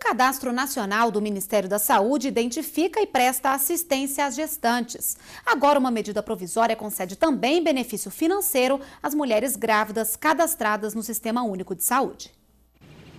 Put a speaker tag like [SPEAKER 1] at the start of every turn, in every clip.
[SPEAKER 1] cadastro nacional do Ministério da Saúde identifica e presta assistência às gestantes. Agora, uma medida provisória concede também benefício financeiro às mulheres grávidas cadastradas no Sistema Único de Saúde.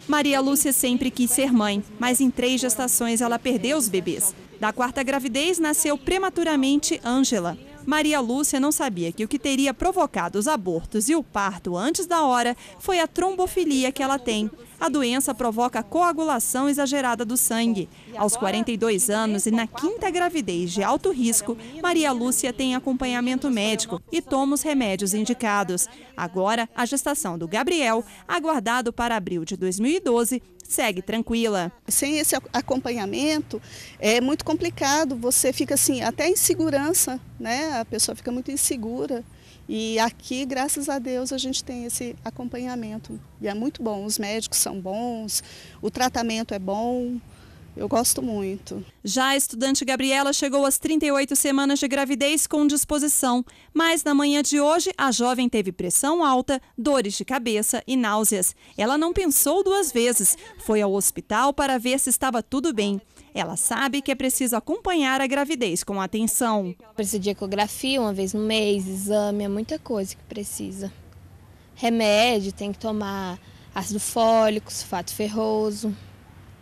[SPEAKER 1] Maria Lúcia sempre quis ser mãe, mas em três gestações ela perdeu os bebês. Da quarta gravidez nasceu prematuramente Ângela. Maria Lúcia não sabia que o que teria provocado os abortos e o parto antes da hora foi a trombofilia que ela tem a doença provoca coagulação exagerada do sangue. Aos 42 anos e na quinta gravidez de alto risco, Maria Lúcia tem acompanhamento médico e toma os remédios indicados. Agora, a gestação do Gabriel, aguardado para abril de 2012, segue tranquila.
[SPEAKER 2] Sem esse acompanhamento é muito complicado, você fica assim, até insegurança, né? A pessoa fica muito insegura. E aqui, graças a Deus, a gente tem esse acompanhamento. E é muito bom. Os médicos são bons, o tratamento é bom. Eu gosto muito.
[SPEAKER 1] Já a estudante Gabriela chegou às 38 semanas de gravidez com disposição, mas na manhã de hoje a jovem teve pressão alta, dores de cabeça e náuseas. Ela não pensou duas vezes, foi ao hospital para ver se estava tudo bem. Ela sabe que é preciso acompanhar a gravidez com atenção. Precisa de ecografia uma vez no mês, exame, é muita coisa que precisa. Remédio, tem que tomar ácido fólico, sulfato ferroso.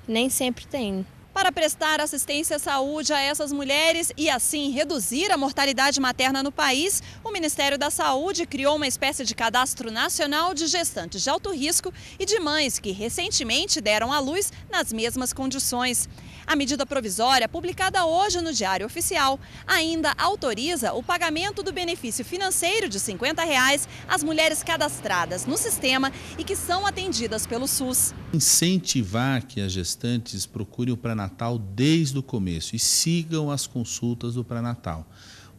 [SPEAKER 1] Nem sempre tem para prestar assistência à saúde a essas mulheres e assim reduzir a mortalidade materna no país, o Ministério da Saúde criou uma espécie de cadastro nacional de gestantes de alto risco e de mães que recentemente deram à luz nas mesmas condições. A medida provisória, publicada hoje no Diário Oficial, ainda autoriza o pagamento do benefício financeiro de R$ 50 reais às mulheres cadastradas no sistema e que são atendidas pelo SUS.
[SPEAKER 3] Incentivar que as gestantes procurem o Pranasal pré-natal desde o começo e sigam as consultas do pré-natal.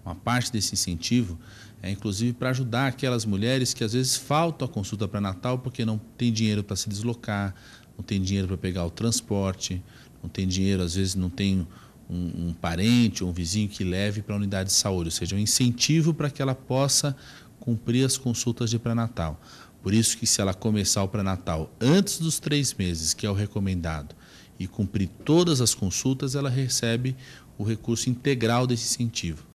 [SPEAKER 3] Uma parte desse incentivo é inclusive para ajudar aquelas mulheres que às vezes faltam a consulta pré-natal porque não tem dinheiro para se deslocar, não tem dinheiro para pegar o transporte, não tem dinheiro, às vezes não tem um, um parente ou um vizinho que leve para a unidade de saúde, ou seja, é um incentivo para que ela possa cumprir as consultas de pré-natal. Por isso que se ela começar o pré-natal antes dos três meses, que é o recomendado, e cumprir todas as consultas, ela recebe o recurso integral desse incentivo.